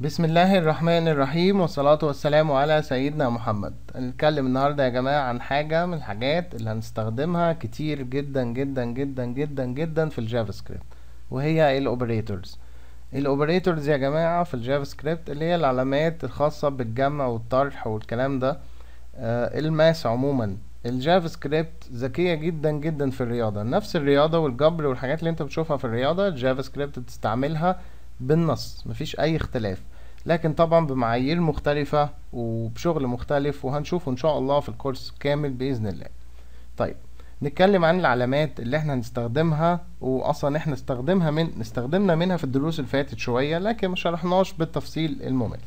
بسم الله الرحمن الرحيم والصلاة والسلام على سيدنا محمد هنتكلم النهاردة يا جماعة عن حاجة من الحاجات اللي هنستخدمها كتير جدا جدا جدا جدا جدا في الجافا سكريبت وهي الاوبريتورز الاوبريتورز يا جماعة في الجافا سكريبت اللي هي العلامات الخاصة بالجمع والطرح والكلام ده آه الماس عموما الجافا سكريبت ذكية جدا جدا في الرياضة نفس الرياضة والجبر والحاجات اللي انت بتشوفها في الرياضة الجافا سكريبت بتستعملها بالنص مفيش اي اختلاف لكن طبعا بمعايير مختلفة وبشغل مختلف وهنشوفه ان شاء الله في الكورس كامل بإذن الله طيب نتكلم عن العلامات اللي احنا هنستخدمها واصلا احنا استخدمها من استخدمنا منها في الدروس اللي فاتت شوية لكن ما شرحناش بالتفصيل الممل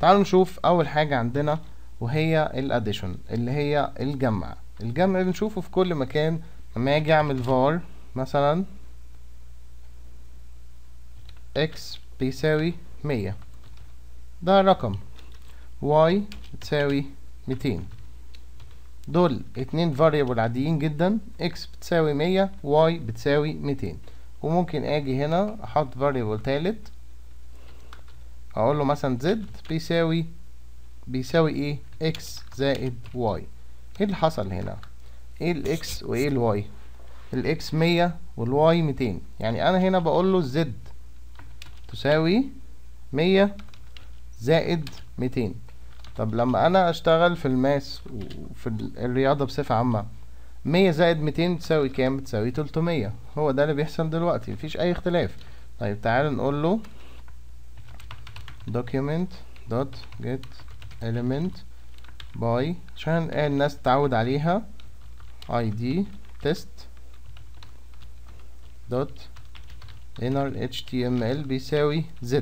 تعالوا نشوف اول حاجة عندنا وهي الاديشن اللي هي الجمع الجمع بنشوفه في كل مكان لما اجي اعمل var مثلا x بيساوي مية ده رقم y بتساوي 200 دول اتنين فاريبل عاديين جدا x بتساوي 100 y بتساوي 200 وممكن اجي هنا احط فاريبل تالت اقول له مثلا z بيساوي بيساوي ايه x زائد y ايه اللي حصل هنا ايه الاكس وايه الواي الاكس 100 والواي 200 يعني انا هنا بقول له z تساوي 100 زائد 200 طب لما انا اشتغل في الماس وفي الرياضه بصفه عامه 100 زائد 200 بتساوي كام بتساوي 300 هو ده اللي بيحصل دلوقتي مفيش اي اختلاف طيب تعال نقول له document dot get element by عشان الناس تعود عليها id test dot inner html بيساوي z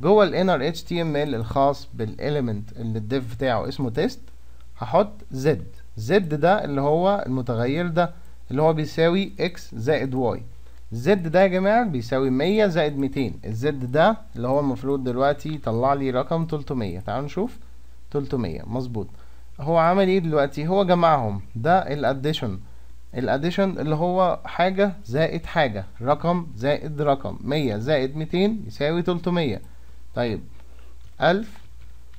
جوه ال inner html الخاص ال الخاص بالاليمنت اللي الديف بتاعه اسمه تيست هحط زد زد ده اللي هو المتغير ده اللي هو بيساوي x زائد y الزد ده يا جماعه بيساوي 100 زائد 200 الزد ده اللي هو المفروض دلوقتي يطلع لي رقم 300 تعالوا نشوف 300 مظبوط هو عمل ايه دلوقتي هو جمعهم ده الاديشن الاديشن اللي هو حاجه زائد حاجه رقم زائد رقم 100 زائد 200 يساوي 300 طيب ألف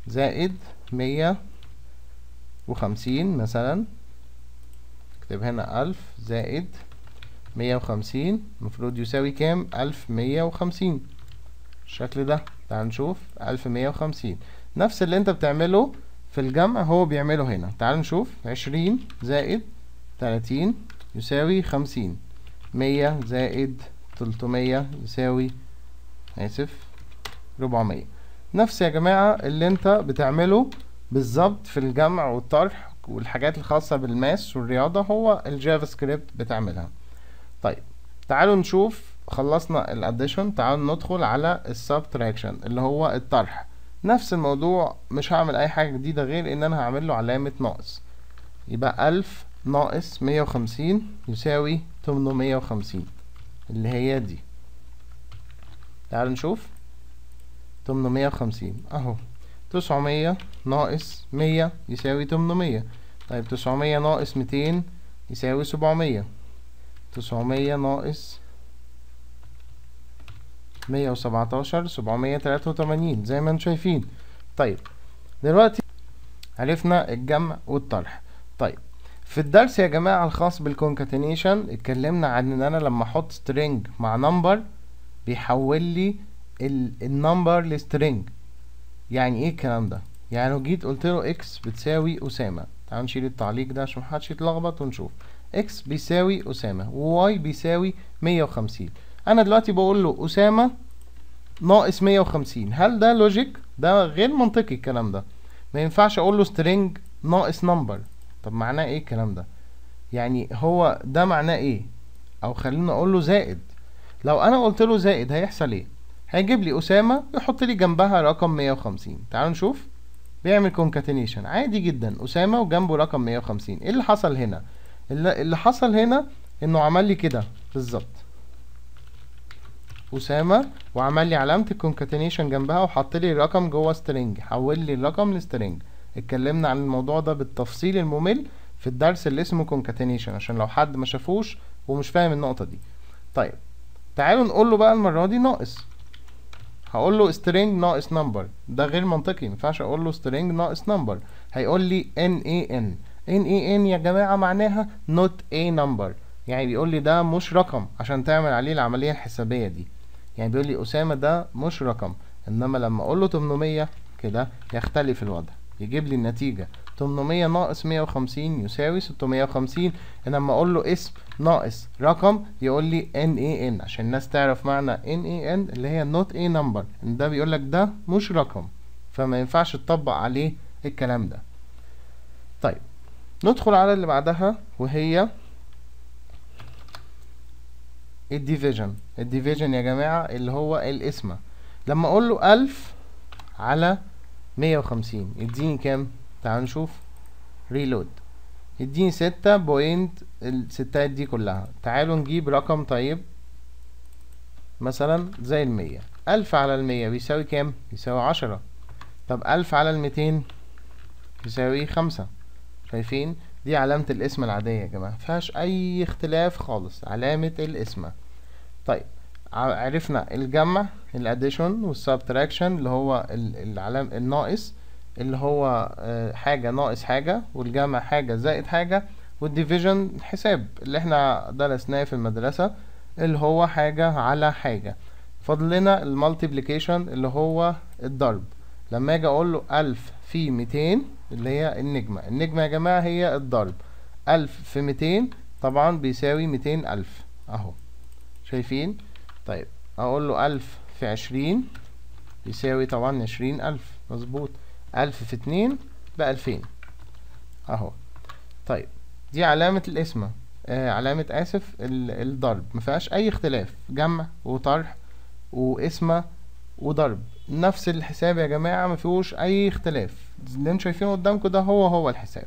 زائد مية وخمسين مثلا اكتب هنا ألف زائد مية وخمسين المفروض يساوي كام ألف مية وخمسين الشكل ده تعال نشوف ألف مية وخمسين نفس اللي انت بتعمله في الجمع هو بيعمله هنا تعال نشوف عشرين زائد تلاتين يساوي خمسين مية زائد تلتمية يساوي آسف ربعمية نفس يا جماعة اللي انت بتعمله بالظبط في الجمع والطرح والحاجات الخاصة بالماس والرياضة هو الجافا سكريبت بتعملها طيب تعالوا نشوف خلصنا الاديشن تعالوا ندخل على السبتراكشن اللي هو الطرح نفس الموضوع مش هعمل اي حاجة جديدة غير ان انا هعمل له علامة ناقص يبقى الف ناقص مية وخمسين يساوي تمنمية وخمسين اللي هي دي تعالوا نشوف وخمسين اهو 900 ناقص 100 يساوي 800 طيب 900 ناقص 200 يساوي 700 900 ناقص 117 783 زي ما انتم شايفين طيب دلوقتي عرفنا الجمع والطرح طيب في الدرس يا جماعة الخاص بالكونكاتينيشن اتكلمنا عن ان انا لما احط string مع number بيحول لي النمبر لسترينج يعني ايه الكلام ده يعني لو جيت قلت له اكس بتساوي اسامه تعال نشيل التعليق ده عشان محدش يتلخبط ونشوف اكس بيساوي اسامه وواي بيساوي 150 انا دلوقتي بقول له اسامه ناقص 150 هل ده لوجيك ده غير منطقي الكلام ده ما ينفعش اقول له سترينج ناقص نمبر طب معناه ايه الكلام ده يعني هو ده معناه ايه او خلينا اقول له زائد لو انا قلت له زائد هيحصل ايه هيجيب لي أسامة يحط لي جنبها رقم 150 تعالوا نشوف بيعمل كونكاتينيشن عادي جدا أسامة وجنبه رقم 150 إيه اللي حصل هنا اللي حصل هنا إنه عمل لي كده بالظبط أسامة وعمل لي علامة الكونكاتينيشن جنبها وحط لي الرقم جوه سترينج حول لي الرقم لسترينج اتكلمنا عن الموضوع ده بالتفصيل الممل في الدرس اللي اسمه كونكاتينيشن عشان لو حد ما شافوش ومش فاهم النقطة دي طيب تعالوا نقول له بقى المرة دي ناقص هقول له string ناقص number ده غير منطقي مينفعش اقول له string ناقص number هيقول لي n n n a a n يا جماعه معناها not a number يعني بيقول لي ده مش رقم عشان تعمل عليه العمليه الحسابيه دي يعني بيقول لي اسامه ده مش رقم انما لما اقول له 800 كده يختلف الوضع يجيب لي النتيجة 800 ناقص 150 يساوي 650 انا لما اقول له اسم ناقص رقم يقول لي NAN عشان الناس تعرف معنى NAN اللي هي not a number ان ده بيقول لك ده مش رقم فما ينفعش تطبق عليه الكلام ده طيب ندخل على اللي بعدها وهي الديفيجن الديفيجن يا جماعة اللي هو القسمة لما اقول له 1000 على 150 يديني كام تعال نشوف ريلود يديني ستة بوينت الستات دي كلها تعالوا نجيب رقم طيب مثلا زي المية ألف على المية بيساوي كام بيساوي عشرة طب ألف على الميتين بيساوي خمسة شايفين دي علامة الاسم العادية يا جماعة مفيهاش أي اختلاف خالص علامة الاسم طيب عرفنا الجمع الاديشن والسبتراكشن اللي هو العلام الناقص اللي هو آه، حاجة ناقص حاجة والجمع حاجة زائد حاجة والديفيجن حساب اللي احنا درسناه في المدرسة اللي هو حاجة على حاجة فاضل لنا المالتيبليكيشن اللي هو الضرب لما اجي اقول له 1000 في 200 اللي هي النجمة النجمة يا جماعة هي الضرب 1000 في 200 طبعا بيساوي 200000 اهو شايفين طيب اقول له 1000 في عشرين يساوي طبعا عشرين ألف مظبوط ألف في اتنين بألفين أهو طيب دي علامة القسمة آه علامة آسف الضرب مفيهاش أي اختلاف جمع وطرح وقسمة وضرب نفس الحساب يا جماعة مفيهوش أي اختلاف اللي انتوا شايفينه قدامكم ده هو هو الحساب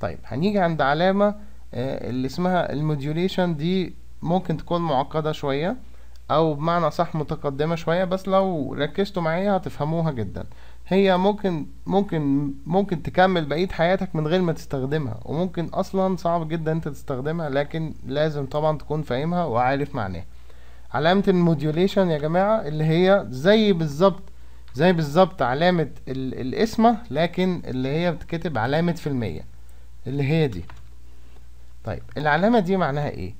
طيب هنيجي عند علامة آه اللي اسمها الموديوليشن دي ممكن تكون معقدة شوية او بمعنى صح متقدمة شوية بس لو ركزتوا معايا هتفهموها جدا هي ممكن ممكن ممكن تكمل بقية حياتك من غير ما تستخدمها وممكن اصلا صعب جدا انت تستخدمها لكن لازم طبعا تكون فاهمها وعارف معناها علامة الموديوليشن يا جماعة اللي هي زي بالظبط زي بالظبط علامة القسمة لكن اللي هي بتكتب علامة في المية اللي هي دي طيب العلامة دي معناها ايه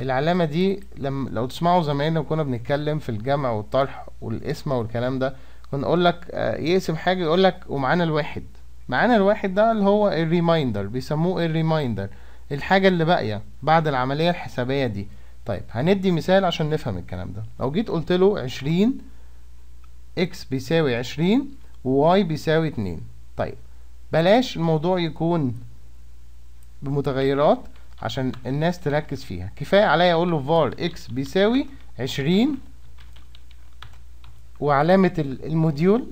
العلامة دي لما لو تسمعوا زمان لو كنا بنتكلم في الجمع والطرح والقسمة والكلام ده كنا نقول لك آه، يقسم حاجة يقول لك ومعانا الواحد معانا الواحد ده اللي هو الريمايندر بيسموه الريمايندر الحاجة اللي باقية بعد العملية الحسابية دي طيب هندي مثال عشان نفهم الكلام ده لو جيت قلت له 20 اكس بيساوي 20 وواي بيساوي 2 طيب بلاش الموضوع يكون بمتغيرات عشان الناس تركز فيها كفايه عليا اقول له فار اكس بيساوي 20 وعلامه الموديول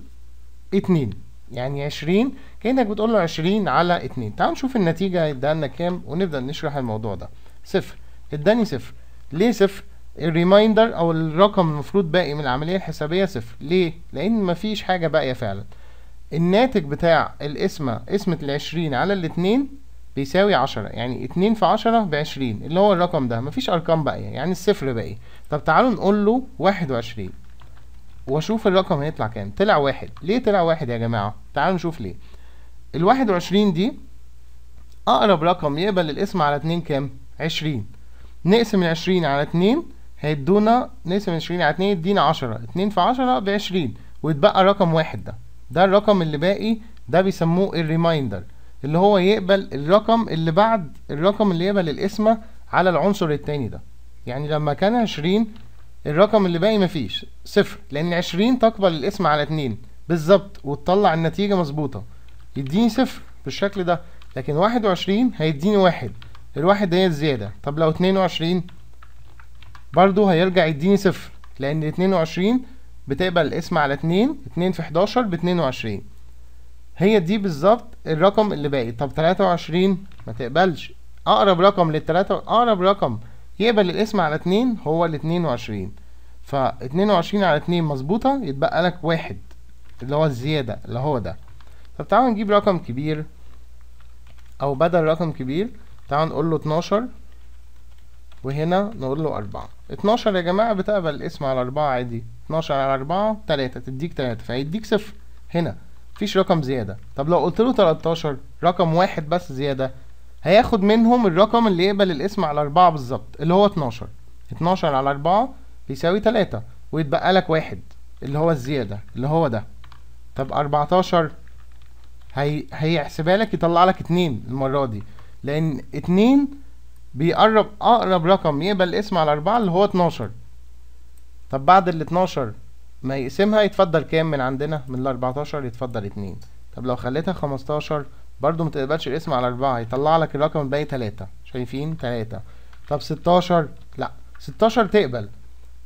2 يعني 20 كانك بتقول له 20 على 2 تعال نشوف النتيجه هيديها لنا كام ونبدا نشرح الموضوع ده صفر اداني صفر ليه صفر الريمايندر او الرقم المفروض باقي من العمليه الحسابيه صفر ليه لان مفيش حاجه باقيه فعلا الناتج بتاع القسمه قسمه ال 20 على الاتنين بيساوي 10 يعني 2 في 10 ب 20 اللي هو الرقم ده مفيش ارقام باقيه يعني الصفر باقي طب تعالوا نقول له 21 واشوف الرقم هيطلع كام طلع واحد ليه طلع واحد يا جماعه تعالوا نشوف ليه ال 21 دي اقرب رقم يقبل الاسم على 2 كام 20 نقسم ال 20 على 2 هيدونا نقسم 20 على 2 يدينا 10 2 في 10 ب 20 ويتبقى رقم واحد ده ده الرقم اللي باقي ده بيسموه الريمايندر اللي هو يقبل الرقم اللي بعد الرقم اللي يقبل القسمة على العنصر الثاني ده يعني لما كان 20 الرقم اللي باقي مفيش صفر لان 20 تقبل القسمة على 2 بالظبط وتطلع النتيجة مظبوطة يديني صفر بالشكل ده لكن 21 هيديني واحد الواحد ديت زيادة طب لو 22 برضو هيرجع يديني صفر لان 22 بتقبل القسمة على 2 2 في 11 ب 22 هي دي بالظبط الرقم اللي باقي طب 23 ما تقبلش اقرب رقم لل 3 اقرب رقم يقبل الاسم على 2 هو ال 22 ف 22 على 2 مظبوطه يتبقى لك واحد اللي هو الزياده اللي هو ده طب تعالوا نجيب رقم كبير او بدل رقم كبير تعالوا نقول له 12 وهنا نقول له 4 12 يا جماعه بتقبل الاسم على 4 عادي 12 على 4 3 تديك 3 فهيديك صفر هنا مفيش رقم زياده طب لو قلت له 13 رقم واحد بس زياده هياخد منهم الرقم اللي يقبل الاسم على 4 بالظبط اللي هو 12 12 على 4 بيساوي 3 ويتبقى لك واحد اللي هو الزياده اللي هو ده طب 14 هي هيحسبها لك يطلع لك 2 المره دي لان 2 بيقرب اقرب رقم يقبل الاسم على 4 اللي هو 12 طب بعد ال 12 ما يقسمها يتفضل كام من عندنا من ال 14 يتفضل 2 طب لو خليتها 15 برضو ما تقبلش القسم على 4 يطلع لك الرقم الباقي 3 شايفين 3 طب 16 لا 16 تقبل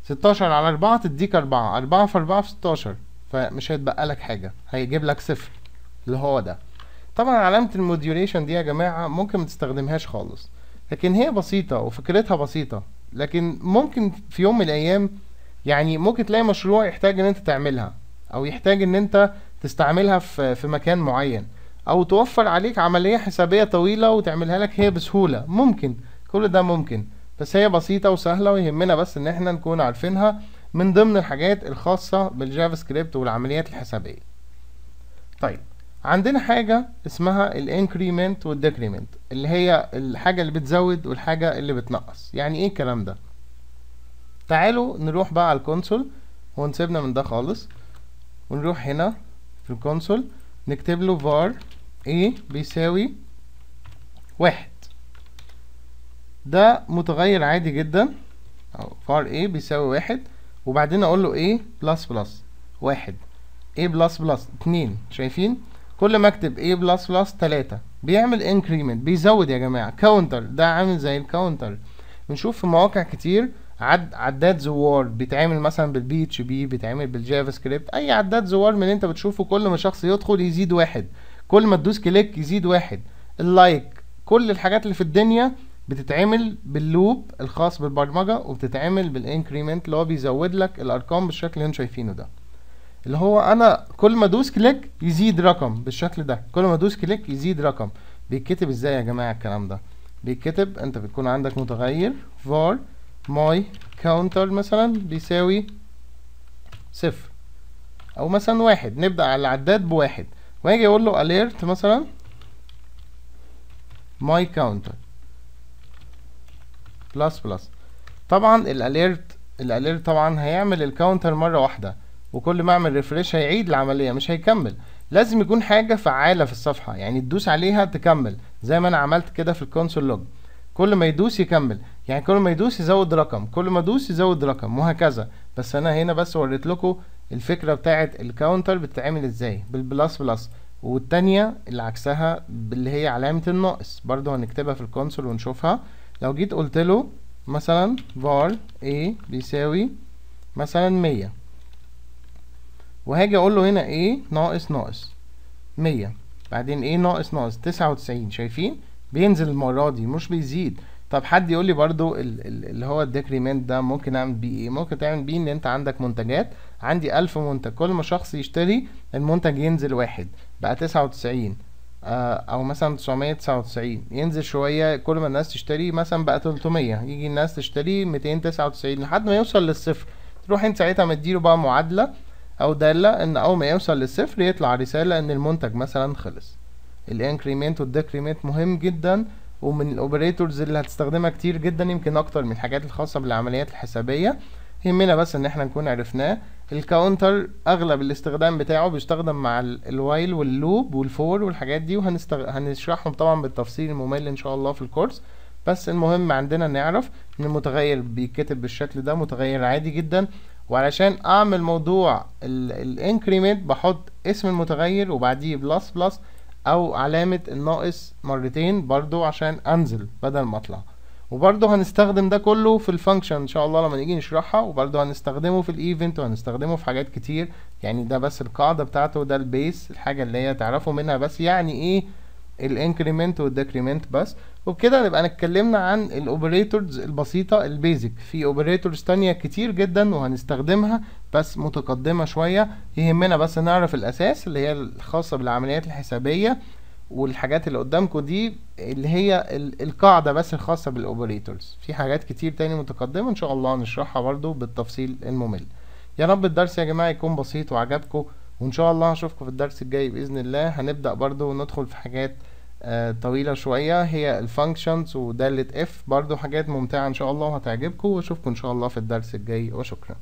16 على 4 تديك 4 4 في 4 في 16 فمش هيتبقى لك حاجة هيجيب لك صفر اللي هو ده طبعا علامة الموديوليشن دي يا جماعة ممكن ما تستخدمهاش خالص لكن هي بسيطة وفكرتها بسيطة لكن ممكن في يوم من الأيام يعني ممكن تلاقي مشروع يحتاج ان انت تعملها او يحتاج ان انت تستعملها في في مكان معين او توفر عليك عملية حسابية طويلة وتعملها لك هي بسهولة ممكن كل ده ممكن بس هي بسيطة وسهلة ويهمنا بس ان احنا نكون عارفينها من ضمن الحاجات الخاصة بالجافا سكريبت والعمليات الحسابية طيب عندنا حاجة اسمها الانكريمنت والديكريمنت اللي هي الحاجة اللي بتزود والحاجة اللي بتنقص يعني ايه الكلام ده تعالوا نروح بقى على الكونسول ونسيبنا من ده خالص ونروح هنا في الكونسول نكتب له var a بيساوي واحد ده متغير عادي جدا أو var a بيساوي واحد وبعدين اقول له a بلس بلس واحد a بلس بلس اتنين شايفين كل ما اكتب a بلس بلس تلاتة بيعمل increment بيزود يا جماعة كاونتر ده عامل زي الكاونتر بنشوف في مواقع كتير عد عداد زوار بيتعمل مثلا بالبي اتش بي بيتعمل بالجافا سكريبت اي عداد زوار من اللي انت بتشوفه كل ما شخص يدخل يزيد واحد كل ما تدوس كليك يزيد واحد اللايك كل الحاجات اللي في الدنيا بتتعمل باللوب الخاص بالبرمجه وبتتعمل بالانكريمنت اللي هو بيزود لك الارقام بالشكل اللي انتم شايفينه ده اللي هو انا كل ما ادوس كليك يزيد رقم بالشكل ده كل ما ادوس كليك يزيد رقم بيتكتب ازاي يا جماعه الكلام ده بيتكتب انت بتكون عندك متغير var ماي كاونتر مثلا بيساوي صفر او مثلا واحد نبدا على العداد بواحد واجي اقول له اليرت مثلا ماي كاونتر بلس بلس طبعا الاليرت الاليرت طبعا هيعمل الكاونتر مره واحده وكل ما اعمل ريفريش هيعيد العمليه مش هيكمل لازم يكون حاجه فعاله في الصفحه يعني تدوس عليها تكمل زي ما انا عملت كده في الكونسول لوج كل ما يدوس يكمل يعني كل ما يدوس يزود رقم كل ما يدوس يزود رقم وهكذا بس انا هنا بس وريت لكم الفكره بتاعه الكاونتر بتتعمل ازاي بالبلس بلس والتانية اللي عكسها اللي هي علامة الناقص برضو هنكتبها في الكونسول ونشوفها لو جيت قلت له مثلا var a بيساوي مثلا 100 وهاجي اقول له هنا a ناقص ناقص 100 بعدين a ناقص ناقص 99 شايفين بينزل المرة دي مش بيزيد طب حد يقول لي برده اللي هو الديكريمنت ده ممكن اعمل بيه ايه ممكن تعمل بيه ان انت عندك منتجات عندي ألف منتج كل ما شخص يشتري المنتج ينزل واحد بقى تسعة وتسعين آه، او مثلا تسعمية تسعة وتسعين ينزل شوية كل ما الناس تشتري مثلا بقى تلتمية يجي الناس تشتري ميتين تسعة وتسعين لحد ما يوصل للصفر تروح انت ساعتها مديله بقى معادلة او دالة ان اول ما يوصل للصفر يطلع رسالة ان المنتج مثلا خلص الانكريمنت والديكريمنت مهم جدا ومن الاوبريتورز اللي هتستخدمها كتير جدا يمكن اكتر من الحاجات الخاصه بالعمليات الحسابيه يهمنا بس ان احنا نكون عرفناه الكاونتر اغلب الاستخدام بتاعه بيستخدم مع الوايل واللوب والفور والحاجات دي وهنشرحهم طبعا بالتفصيل الممل ان شاء الله في الكورس بس المهم عندنا نعرف ان المتغير بيتكتب بالشكل ده متغير عادي جدا وعلشان اعمل موضوع الانكريمنت بحط اسم المتغير وبعديه بلس بلس او علامة الناقص مرتين برضو عشان انزل بدل ما اطلع وبرضه هنستخدم ده كله في الفانكشن ان شاء الله لما نيجي نشرحها وبرضه هنستخدمه في الايفنت وهنستخدمه في حاجات كتير يعني ده بس القاعده بتاعته ده البيس الحاجه اللي هي تعرفوا منها بس يعني ايه الانكريمنت والدكريمنت بس وبكده نبقى اتكلمنا عن الاوبريتورز البسيطه البيزك في اوبريتورز تانية كتير جدا وهنستخدمها بس متقدمه شويه يهمنا بس نعرف الاساس اللي هي الخاصه بالعمليات الحسابيه والحاجات اللي قدامكم دي اللي هي القاعده بس الخاصه بالاوبريتورز في حاجات كتير تاني متقدمه ان شاء الله هنشرحها برده بالتفصيل الممل يا رب الدرس يا جماعه يكون بسيط وعجبكم وان شاء الله هشوفكم في الدرس الجاي باذن الله هنبدا برضو ندخل في حاجات آه، طويله شويه هي الفانكشنز وداله اف برضو حاجات ممتعه ان شاء الله وهتعجبكم واشوفكم ان شاء الله في الدرس الجاي وشكرا